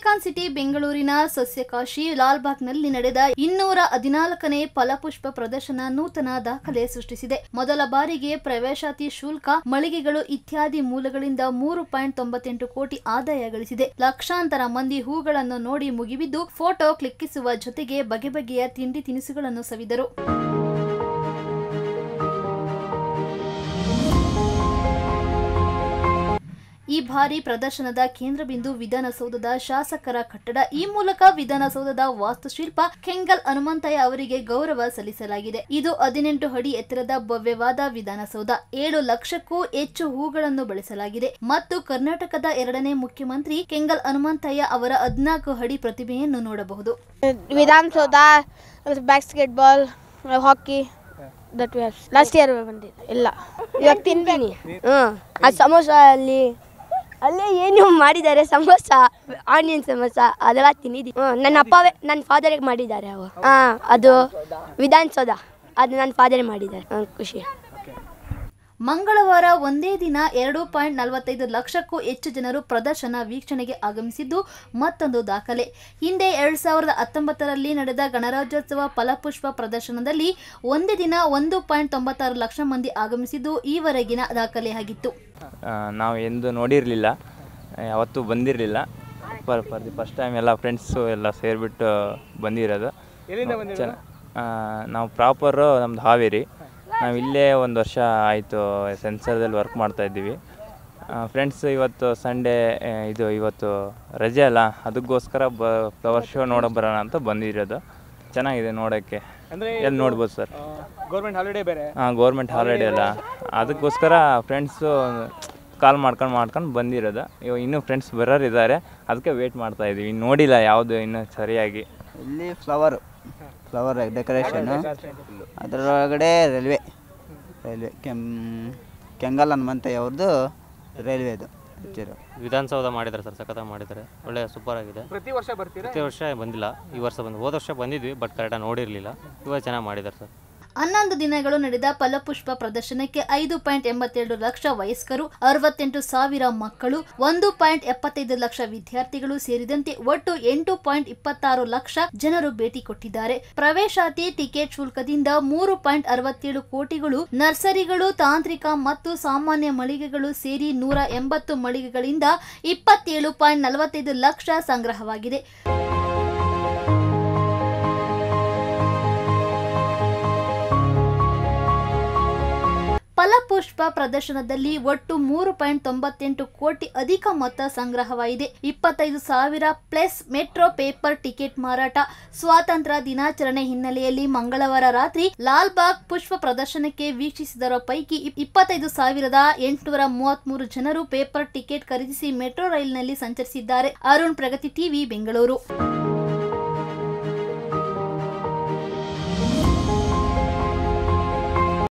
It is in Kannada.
ಐಕಾನ್ ಸಿಟಿ ಬೆಂಗಳೂರಿನ ಸಸ್ಯಕಾಶಿ ಲಾಲ್ಬಾಗ್ನಲ್ಲಿ ನಡೆದ ಇನ್ನೂರ ಹದಿನಾಲ್ಕನೇ ಫಲಪುಷ್ಪ ಪ್ರದರ್ಶನ ನೂತನ ದಾಖಲೆ ಸೃಷ್ಟಿಸಿದೆ ಮೊದಲ ಬಾರಿಗೆ ಪ್ರವೇಶಾತಿ ಶುಲ್ಕ ಮಳಿಗೆಗಳು ಇತ್ಯಾದಿ ಮೂಲಗಳಿಂದ ಮೂರು ಪಾಯಿಂಟ್ ತೊಂಬತ್ತೆಂಟು ಕೋಟಿ ಆದಾಯ ಗಳಿಸಿದೆ ಲಕ್ಷಾಂತರ ಮಂದಿ ಹೂಗಳನ್ನು ನೋಡಿ ಮುಗಿಬಿದ್ದು ಫೋಟೋ ಕ್ಲಿಕ್ಕಿಸುವ ಜೊತೆಗೆ ಬಗೆ ಬಗೆಯ ತಿಂಡಿ ತಿನಿಸುಗಳನ್ನು ಸವಿದರು ಈ ಬಾರಿ ಪ್ರದರ್ಶನದ ಕೇಂದ್ರ ಬಿಂದು ವಿಧಾನಸೌಧದ ಶಾಸಕರ ಕಟ್ಟಡ ಈ ಮೂಲಕ ವಿಧಾನಸೌಧದ ವಾಸ್ತುಶಿಲ್ಪ ಕೆಂಗಲ್ ಹನುಮಂತಯ್ಯ ಅವರಿಗೆ ಗೌರವ ಸಲ್ಲಿಸಲಾಗಿದೆ ಇದು ಹದಿನೆಂಟು ಅಡಿ ಎತ್ತರದ ಭವ್ಯವಾದ ವಿಧಾನಸೌಧ ಏಳು ಲಕ್ಷಕ್ಕೂ ಹೆಚ್ಚು ಹೂಗಳನ್ನು ಬಳಸಲಾಗಿದೆ ಮತ್ತು ಕರ್ನಾಟಕದ ಎರಡನೇ ಮುಖ್ಯಮಂತ್ರಿ ಕೆಂಗಲ್ ಹನುಮಂತಯ್ಯ ಅವರ ಹದಿನಾಲ್ಕು ಅಡಿ ಪ್ರತಿಭೆಯನ್ನು ನೋಡಬಹುದು ವಿಧಾನಸೌಧ ಬ್ಯಾಸ್ಕೆಟ್ ಬಾಲ್ ಹಾಕಿ ಲಾಸ್ಟ್ ಇಯರ್ ಎಲ್ಲ ಇವಾಗ ತಿನ್ಬೇನಿ ಆ ಸಮೋಸ ಅಲ್ಲಿ ಅಲ್ಲೇ ಏನು ಮಾಡಿದ್ದಾರೆ ಸಮೋಸ ಆನಿಯನ್ ಸಮೋಸ ಅದೆಲ್ಲ ತಿನ್ನಿದ್ವಿ ನನ್ನ ಅಪ್ಪವೇ ನನ್ನ ಫಾದರೇ ಮಾಡಿದ್ದಾರೆ ಅವು ಅದು ವಿಧಾನಸೌಧ ಅದು ನನ್ನ ಫಾದರೇ ಮಾಡಿದ್ದಾರೆ ಖುಷಿ ಮಂಗಳವಾರ ಒಂದೇ ದಿನ ಎರಡು ಪಾಯಿಂಟ್ ನಲವತ್ತೈದು ಲಕ್ಷಕ್ಕೂ ಹೆಚ್ಚು ಜನರು ಪ್ರದರ್ಶನ ವೀಕ್ಷಣೆಗೆ ಆಗಮಿಸಿದ್ದು ಮತ್ತೊಂದು ದಾಖಲೆ ಹಿಂದೆ ಎರಡ್ ಸಾವಿರದ ಹತ್ತೊಂಬತ್ತರಲ್ಲಿ ನಡೆದ ಗಣರಾಜ್ಯೋತ್ಸವ ಫಲಪುಷ್ಪ ಪ್ರದರ್ಶನದಲ್ಲಿ ಒಂದೇ ದಿನ ಒಂದು ಪಾಯಿಂಟ್ ತೊಂಬತ್ತಾರು ಲಕ್ಷ ಮಂದಿ ಆಗಮಿಸಿದ್ದು ಈವರೆಗಿನ ದಾಖಲೆಯಾಗಿತ್ತು ನಾವು ಎಂದು ನೋಡಿರಲಿಲ್ಲ ಯಾವತ್ತೂ ಬಂದಿರಲಿಲ್ಲ ಫಸ್ಟ್ ಟೈಮ್ ಎಲ್ಲ ಫ್ರೆಂಡ್ಸು ಎಲ್ಲ ಸೇರಿಬಿಟ್ಟು ಬಂದಿರೋದು ನಾವು ಪ್ರಾಪರ್ ನಮ್ದು ಹಾವೇರಿ ನಾವು ಇಲ್ಲೇ ಒಂದು ವರ್ಷ ಆಯಿತು ಸೆನ್ಸರ್ದಲ್ಲಿ ವರ್ಕ್ ಮಾಡ್ತಾಯಿದ್ದೀವಿ ಫ್ರೆಂಡ್ಸ್ ಇವತ್ತು ಸಂಡೇ ಇದು ಇವತ್ತು ರಜೆ ಅಲ್ಲ ಅದಕ್ಕೋಸ್ಕರ ಬ ಫ್ಲವರ್ ಶೋ ನೋಡೋ ಬರೋಣ ಅಂತ ಬಂದಿರೋದು ಚೆನ್ನಾಗಿದೆ ನೋಡೋಕ್ಕೆ ಎಲ್ಲಿ ನೋಡ್ಬೋದು ಸರ್ ಗೌರ್ಮೆಂಟ್ ಹಾಲಿಡೇ ಬೇರೆ ಹಾಂ ಗೌರ್ಮೆಂಟ್ ಹಾಲಿಡೇ ಅಲ್ಲ ಅದಕ್ಕೋಸ್ಕರ ಫ್ರೆಂಡ್ಸು ಕಾಲ್ ಮಾಡ್ಕೊಂಡು ಮಾಡ್ಕೊಂಡು ಬಂದಿರೋದು ಇವಾಗ ಇನ್ನೂ ಫ್ರೆಂಡ್ಸ್ ಇದ್ದಾರೆ ಅದಕ್ಕೆ ವೇಟ್ ಮಾಡ್ತಾ ಇದ್ದೀವಿ ನೋಡಿಲ್ಲ ಯಾವುದು ಇನ್ನೂ ಸರಿಯಾಗಿ ಇಲ್ಲಿ ಫ್ಲವರು ಫ್ಲವರ್ ಡೆಕೋರೇಷನ್ ಅದರೊಳಗಡೆ ರೈಲ್ವೆ ರೈಲ್ವೆ ಕೆಮ್ ಕೆಂಗಲ್ ಹನುಮಂತಯ್ಯ ಅವ್ರದ್ದು ರೈಲ್ವೆ ಹಚ್ಚಿರೋ ವಿಧಾನಸೌಧ ಮಾಡಿದ್ದಾರೆ ಸರ್ ಸಖತ್ತಾಗಿ ಮಾಡಿದ್ದಾರೆ ಒಳ್ಳೆ ಸೂಪರ್ ಆಗಿದೆ ಪ್ರತಿ ವರ್ಷ ಬರ್ತೀರಾ ಪ್ರತಿ ವರ್ಷ ಬಂದಿಲ್ಲ ಈ ವರ್ಷ ಬಂದು ಹೋದ ವರ್ಷ ಬಂದಿದ್ವಿ ಬಟ್ ಕರೆಕ್ಟಾಗಿ ನೋಡಿರಲಿಲ್ಲ ಇವತ್ತು ಚೆನ್ನಾಗಿ ಮಾಡಿದ್ದಾರೆ ಸರ್ ಹನ್ನೊಂದು ದಿನಗಳು ನಡೆದ ಫಲಪುಷ್ಪ ಪ್ರದರ್ಶನಕ್ಕೆ ಐದು ಪಾಯಿಂಟ್ ಎಂಬತ್ತೆರಡು ಲಕ್ಷ ವಯಸ್ಕರು ಅರವತ್ತೆಂಟು ಸಾವಿರ ಮಕ್ಕಳು ಒಂದು ಪಾಯಿಂಟ್ ಎಪ್ಪತ್ತೈದು ಲಕ್ಷ ವಿದ್ಯಾರ್ಥಿಗಳು ಸೇರಿದಂತೆ ಒಟ್ಟು ಎಂಟು ಪಾಯಿಂಟ್ ಇಪ್ಪತ್ತಾರು ಲಕ್ಷ ಜನರು ಭೇಟಿ ಕೊಟ್ಟಿದ್ದಾರೆ ಪ್ರವೇಶಾತಿ ಟಿಕೆಟ್ ಶುಲ್ಕದಿಂದ ಮೂರು ಪಾಯಿಂಟ್ ಅರವತ್ತೇಳು ಕೋಟಿಗಳು ನರ್ಸರಿಗಳು ತಾಂತ್ರಿಕ ಮತ್ತು ಸಾಮಾನ್ಯ ಮಳಿಗೆಗಳು ಸೇರಿ ನೂರ ಎಂಬತ್ತು ಮಳಿಗೆಗಳಿಂದ ಇಪ್ಪತ್ತೇಳು ಪಾಯಿಂಟ್ ನಲವತ್ತೈದು ಲಕ್ಷ ಸಂಗ್ರಹವಾಗಿದೆ ಫಲಪುಷ್ಪ ಪ್ರದರ್ಶನದಲ್ಲಿ ಒಟ್ಟು ಮೂರು ಪಾಯಿಂಟ್ ತೊಂಬತ್ತೆಂಟು ಕೋಟಿ ಅಧಿಕ ಮೊತ್ತ ಸಂಗ್ರಹವಾಗಿದೆ ಇಪ್ಪತ್ತೈದು ಸಾವಿರ ಪ್ಲಸ್ ಮೆಟ್ರೋ ಪೇಪರ್ ಟಿಕೆಟ್ ಮಾರಾಟ ಸ್ವಾತಂತ್ರ್ಯ ದಿನಾಚರಣೆ ಹಿನ್ನೆಲೆಯಲ್ಲಿ ಮಂಗಳವಾರ ರಾತ್ರಿ ಲಾಲ್ಬಾಗ್ ಪುಷ್ಪ ಪ್ರದರ್ಶನಕ್ಕೆ ವೀಕ್ಷಿಸಿದರ ಪೈಕಿ ಇಪ್ಪತ್ತೈದು ಸಾವಿರದ ಎಂಟುನೂರ ಮೂರು ಜನರು ಪೇಪರ್ ಟಿಕೆಟ್ ಖರೀದಿಸಿ ಮೆಟ್ರೋ ರೈಲಿನಲ್ಲಿ ಸಂಚರಿಸಿದ್ದಾರೆ ಅರುಣ್ ಪ್ರಗತಿ ಟಿವಿ ಬೆಂಗಳೂರು